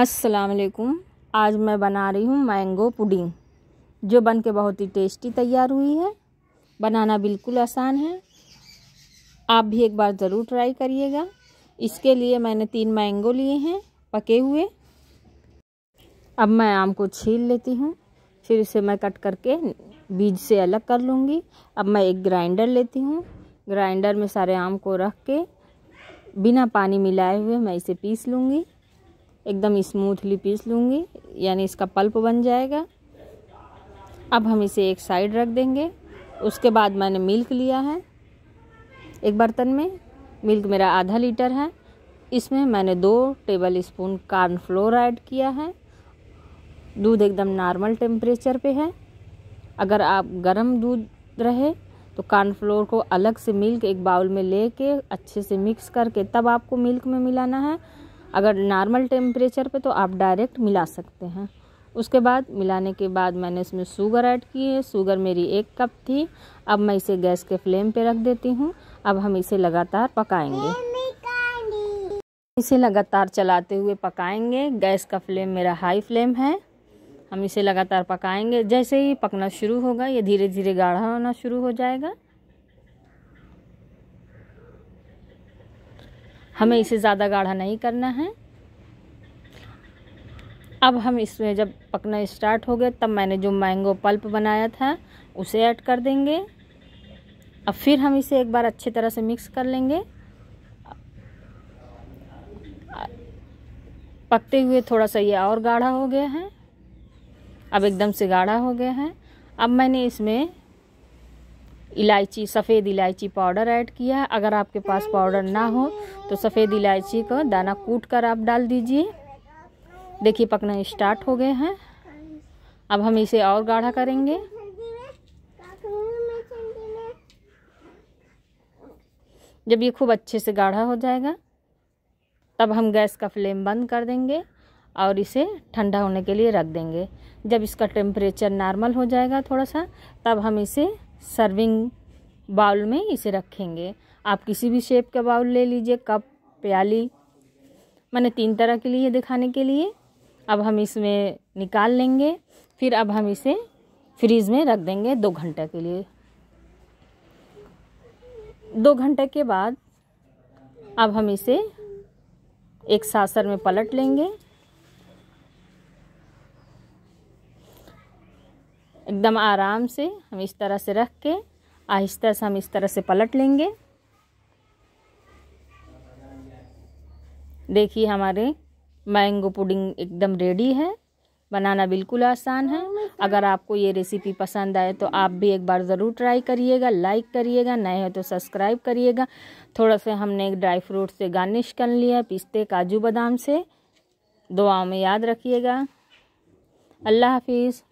वालेकुम आज मैं बना रही हूँ मैंगो पुडिंग जो बन के बहुत ही टेस्टी तैयार हुई है बनाना बिल्कुल आसान है आप भी एक बार ज़रूर ट्राई करिएगा इसके लिए मैंने तीन मैंगो लिए हैं पके हुए अब मैं आम को छील लेती हूँ फिर इसे मैं कट करके बीज से अलग कर लूँगी अब मैं एक ग्राइंडर लेती हूँ ग्राइंडर में सारे आम को रख के बिना पानी मिलाए हुए मैं इसे पीस लूँगी एकदम स्मूथली पीस लूँगी यानी इसका पल्प बन जाएगा अब हम इसे एक साइड रख देंगे उसके बाद मैंने मिल्क लिया है एक बर्तन में मिल्क मेरा आधा लीटर है इसमें मैंने दो टेबल स्पून कार्नफ्लोर ऐड किया है दूध एकदम नॉर्मल टेम्परेचर पे है अगर आप गर्म दूध रहे तो कार्नफ्लोर को अलग से मिल्क एक बाउल में लेके अच्छे से मिक्स करके तब आपको मिल्क में मिलाना है अगर नॉर्मल टेम्परेचर पे तो आप डायरेक्ट मिला सकते हैं उसके बाद मिलाने के बाद मैंने इसमें शुगर ऐड की है शुगर मेरी एक कप थी अब मैं इसे गैस के फ्लेम पे रख देती हूँ अब हम इसे लगातार पकाएंगे इसे लगातार चलाते हुए पकाएंगे गैस का फ्लेम मेरा हाई फ्लेम है हम इसे लगातार पकाएंगे जैसे ही पकना शुरू होगा ये धीरे धीरे गाढ़ा होना शुरू हो जाएगा हमें इसे ज़्यादा गाढ़ा नहीं करना है अब हम इसमें जब पकना स्टार्ट हो गया तब मैंने जो मैंगो पल्प बनाया था उसे ऐड कर देंगे अब फिर हम इसे एक बार अच्छी तरह से मिक्स कर लेंगे पकते हुए थोड़ा सा ये और गाढ़ा हो गया है अब एकदम से गाढ़ा हो गया है अब मैंने इसमें इलायची सफ़ेद इलायची पाउडर ऐड किया है अगर आपके पास पाउडर ना हो तो सफ़ेद इलायची को दाना कूट कर आप डाल दीजिए देखिए पकना स्टार्ट हो गए हैं अब हम इसे और गाढ़ा करेंगे जब ये खूब अच्छे से गाढ़ा हो जाएगा तब हम गैस का फ्लेम बंद कर देंगे और इसे ठंडा होने के लिए रख देंगे जब इसका टेम्परेचर नॉर्मल हो जाएगा थोड़ा सा तब हम इसे सर्विंग बाउल में इसे रखेंगे आप किसी भी शेप का बाउल ले लीजिए कप प्याली मैंने तीन तरह के लिए दिखाने के लिए अब हम इसमें निकाल लेंगे फिर अब हम इसे फ्रीज में रख देंगे दो घंटे के लिए दो घंटे के बाद अब हम इसे एक सासर में पलट लेंगे एकदम आराम से हम इस तरह से रख के आहिस्ता से हम इस तरह से पलट लेंगे देखिए हमारे मैंगो पुडिंग एकदम रेडी है बनाना बिल्कुल आसान है अगर आपको ये रेसिपी पसंद आए तो आप भी एक बार ज़रूर ट्राई करिएगा लाइक करिएगा नए हो तो सब्सक्राइब करिएगा थोड़ा सा हमने एक ड्राई फ्रूट से गार्निश कर लिया पिस्ते काजू बादाम से दुआओं में याद रखिएगा अल्लाह हाफिज़